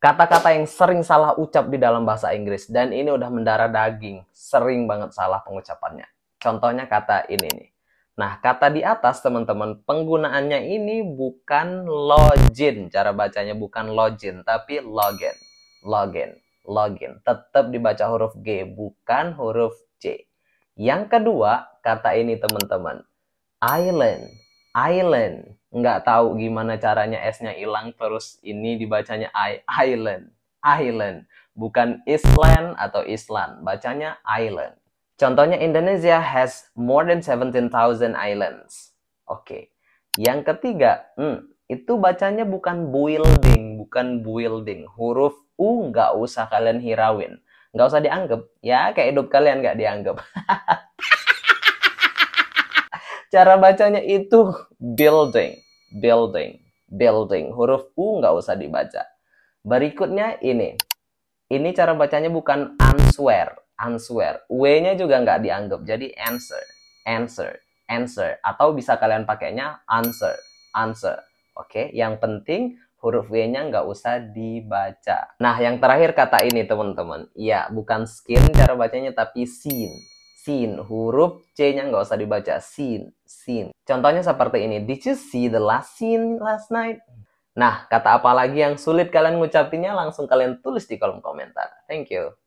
kata-kata yang sering salah ucap di dalam bahasa Inggris dan ini udah mendarah daging, sering banget salah pengucapannya. Contohnya kata ini nih. Nah, kata di atas teman-teman, penggunaannya ini bukan login, cara bacanya bukan login, tapi login. Login, login. Tetap dibaca huruf G, bukan huruf C. Yang kedua, kata ini teman-teman, island, island nggak tahu gimana caranya S-nya hilang terus ini dibacanya I, island. Island, bukan Island atau Island, bacanya island. Contohnya Indonesia has more than 17,000 islands. Oke. Okay. Yang ketiga, hmm, itu bacanya bukan building, bukan building. Huruf U nggak usah kalian hirauin. Nggak usah dianggap. Ya, kayak hidup kalian nggak dianggap. Cara bacanya itu building, building, building. Huruf U nggak usah dibaca. Berikutnya ini. Ini cara bacanya bukan answer, answer. W-nya juga nggak dianggap. Jadi answer, answer, answer. Atau bisa kalian pakainya answer, answer. Oke, yang penting huruf W-nya nggak usah dibaca. Nah, yang terakhir kata ini teman-teman. Ya, bukan skin cara bacanya tapi scene sin. Huruf C-nya nggak usah dibaca. Sin, sin. Contohnya seperti ini. Did you see the last scene last night? Nah, kata apa lagi yang sulit kalian ngucapinnya langsung kalian tulis di kolom komentar. Thank you.